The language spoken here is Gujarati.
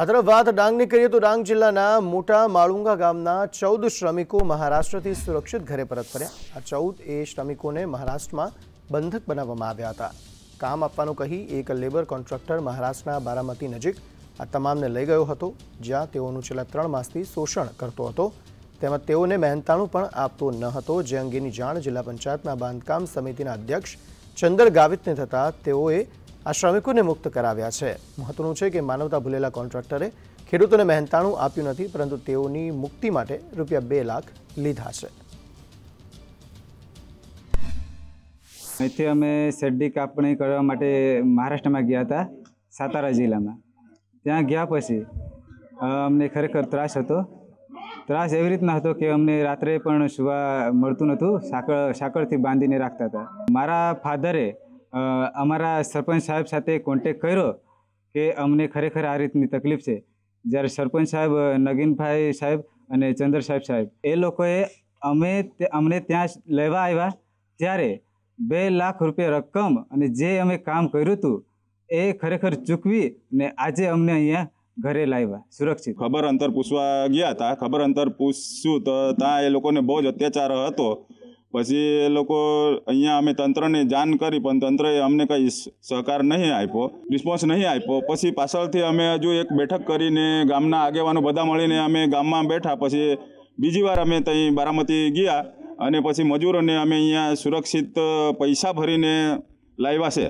આ તરફ વાત ડાંગની કરીએ તો ડાંગ જિલ્લાના મોટા માળુંગા ગામના ચૌદ શ્રમિકો મહારાષ્ટ્રથી સુરક્ષિત ઘરે પરત ફર્યા આ ચૌદ એ શ્રમિકોને મહારાષ્ટ્રમાં બંધક બનાવવામાં આવ્યા હતા કામ આપવાનું કહી એક લેબર કોન્ટ્રાક્ટર મહારાષ્ટ્રના બારામતી નજીક આ તમામને લઈ ગયો હતો જ્યાં તેઓનું છેલ્લા ત્રણ માસથી શોષણ કરતો હતો તેમાં તેઓને મહેનતાણું પણ આપતો ન હતો જે અંગેની જાણ જિલ્લા પંચાયતના બાંધકામ સમિતિના અધ્યક્ષ ચંદર ગાવિતને થતાં તેઓએ આ શ્રમિકોને મુક્ત કરાવ્યા છે મહત્વનું છે કે માનવતા ભૂલેલા કોન્ટ્રાક્ટરે ખેડૂતોને મહેનતાણું આપ્યું નથી પરંતુ તેઓની મુક્તિ માટે રૂપિયા બે લાખ લીધા છે અહીંથી અમે શેરડી કાપણી કરવા માટે મહારાષ્ટ્રમાં ગયા હતા સાતારા જિલ્લામાં ત્યાં ગયા પછી અમને ખરેખર ત્રાસ હતો ત્રાસ એવી રીતના હતો કે અમને રાત્રે પણ સુવા મળતું નહોતું સાંકળ સાંકળથી બાંધીને રાખતા હતા મારા ફાધરે અમારા સરપંચ સાહેબ સાથે કોન્ટેક કર્યો કે અમને ખરેખર આ રીતની તકલીફ છે જ્યારે સરપંચ સાહેબ નગીનભાઈ સાહેબ અને ચંદ્ર સાહેબ સાહેબ એ લોકોએ અમે અમને ત્યાં લેવા આવ્યા ત્યારે બે લાખ રૂપિયા રકમ અને જે અમે કામ કર્યું હતું એ ખરેખર ચૂકવી ને આજે અમને અહીંયા ઘરે લાવ્યા સુરક્ષિત ખબર અંતર પૂછવા ગયા હતા ખબર અંતર પૂછ્યું તો ત્યાં એ લોકોને બહુ જ અત્યાચાર હતો પછી એ લોકો અહીંયા અમે તંત્રને જાણ કરી પણ તંત્રએ અમને કંઈ સહકાર નહીં આપ્યો રિસ્પોન્સ નહીં આપ્યો પછી પાછળથી અમે હજુ એક બેઠક કરીને ગામના આગેવાનો બધા મળીને અમે ગામમાં બેઠા પછી બીજી વાર અમે ત્યાં બારામતી ગયા અને પછી મજૂરોને અમે અહીંયા સુરક્ષિત પૈસા ભરીને લાવ્યા છે